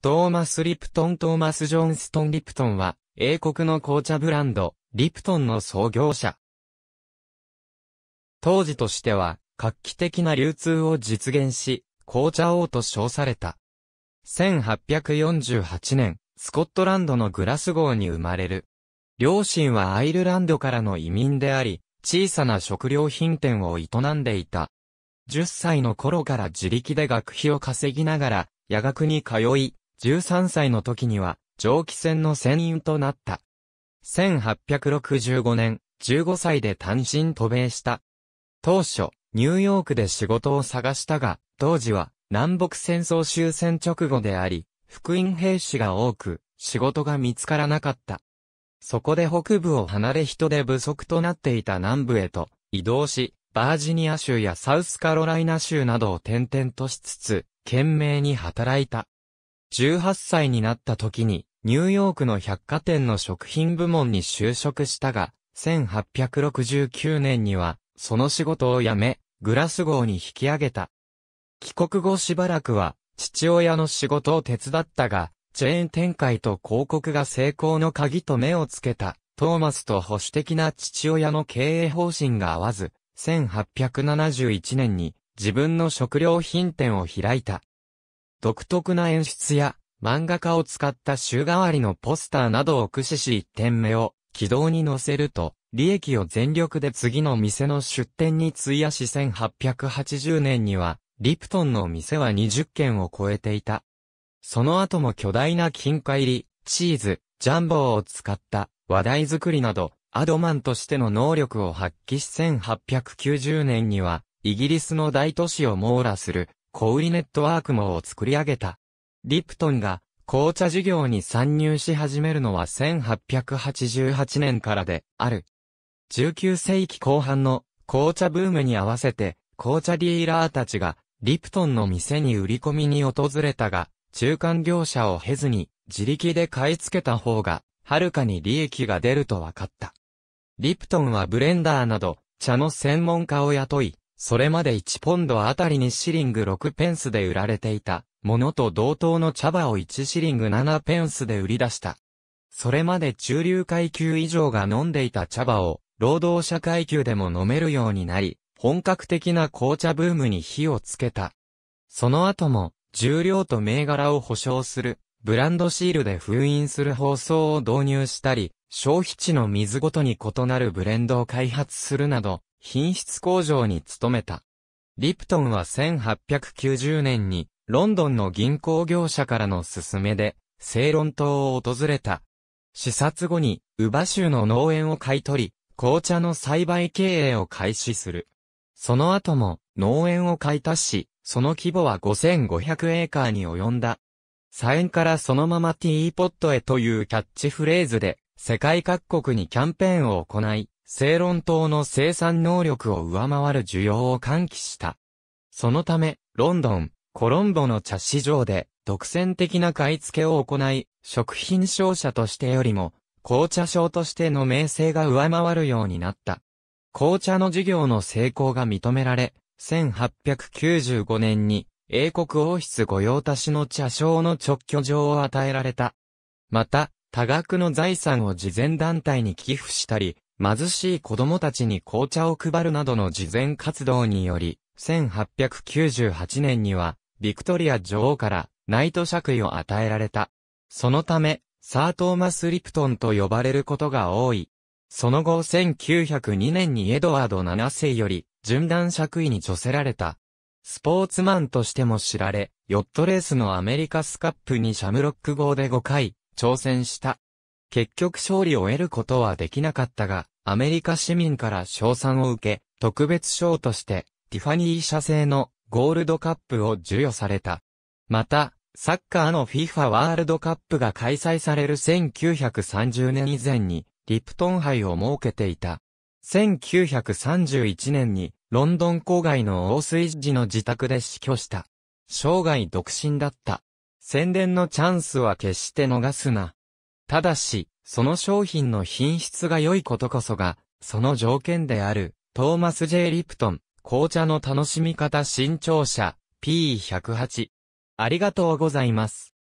トーマス・リプトン・トーマス・ジョンストン・リプトンは、英国の紅茶ブランド、リプトンの創業者。当時としては、画期的な流通を実現し、紅茶王と称された。1848年、スコットランドのグラス号に生まれる。両親はアイルランドからの移民であり、小さな食料品店を営んでいた。10歳の頃から自力で学費を稼ぎながら、夜学に通い、13歳の時には、蒸気船の船員となった。1865年、15歳で単身渡米した。当初、ニューヨークで仕事を探したが、当時は南北戦争終戦直後であり、福音兵士が多く、仕事が見つからなかった。そこで北部を離れ人手不足となっていた南部へと移動し、バージニア州やサウスカロライナ州などを転々としつつ、懸命に働いた。18歳になった時に、ニューヨークの百貨店の食品部門に就職したが、1869年には、その仕事を辞め、グラス号に引き上げた。帰国後しばらくは、父親の仕事を手伝ったが、チェーン展開と広告が成功の鍵と目をつけた、トーマスと保守的な父親の経営方針が合わず、1871年に自分の食料品店を開いた。独特な演出や漫画家を使った週替わりのポスターなどを駆使し1点目を軌道に乗せると、利益を全力で次の店の出店に費やし1880年には、リプトンの店は20軒を超えていた。その後も巨大な金塊入り、チーズ、ジャンボを使った話題作りなど、アドマンとしての能力を発揮し1890年には、イギリスの大都市を網羅する小売ネットワーク網を作り上げた。リプトンが紅茶事業に参入し始めるのは1888年からである。19世紀後半の紅茶ブームに合わせて紅茶ディーラーたちがリプトンの店に売り込みに訪れたが、中間業者を経ずに自力で買い付けた方が、はるかに利益が出ると分かった。リプトンはブレンダーなど、茶の専門家を雇い、それまで1ポンドあたりにシリング6ペンスで売られていた、ものと同等の茶葉を1シリング7ペンスで売り出した。それまで中流階級以上が飲んでいた茶葉を、労働者階級でも飲めるようになり、本格的な紅茶ブームに火をつけた。その後も、重量と銘柄を保証する、ブランドシールで封印する包装を導入したり、消費地の水ごとに異なるブレンドを開発するなど、品質工場に勤めた。リプトンは1890年にロンドンの銀行業者からの勧めで、セイロン島を訪れた。視察後に、ウバ州の農園を買い取り、紅茶の栽培経営を開始する。その後も、農園を買い足し、その規模は5500エーカーに及んだ。サインからそのままティーポットへというキャッチフレーズで、世界各国にキャンペーンを行い、正論島の生産能力を上回る需要を喚起した。そのため、ロンドン、コロンボの茶市場で独占的な買い付けを行い、食品商社としてよりも、紅茶商としての名声が上回るようになった。紅茶の事業の成功が認められ、1895年に英国王室御用達の茶商の直居状を与えられた。また、多額の財産を慈善団体に寄付したり、貧しい子供たちに紅茶を配るなどの慈善活動により、1898年には、ビクトリア女王からナイト爵位を与えられた。そのため、サー・トーマス・リプトンと呼ばれることが多い。その後1902年にエドワード7世より、順断爵位に助せられた。スポーツマンとしても知られ、ヨットレースのアメリカスカップにシャムロック号で5回、挑戦した。結局勝利を得ることはできなかったが、アメリカ市民から賞賛を受け、特別賞として、ティファニー社製のゴールドカップを授与された。また、サッカーの FIFA ワールドカップが開催される1930年以前に、リプトン杯を設けていた。1931年に、ロンドン郊外の大水寺の自宅で死去した。生涯独身だった。宣伝のチャンスは決して逃すな。ただし、その商品の品質が良いことこそが、その条件である、トーマス・ジェイリプトン、紅茶の楽しみ方新潮社、P108。ありがとうございます。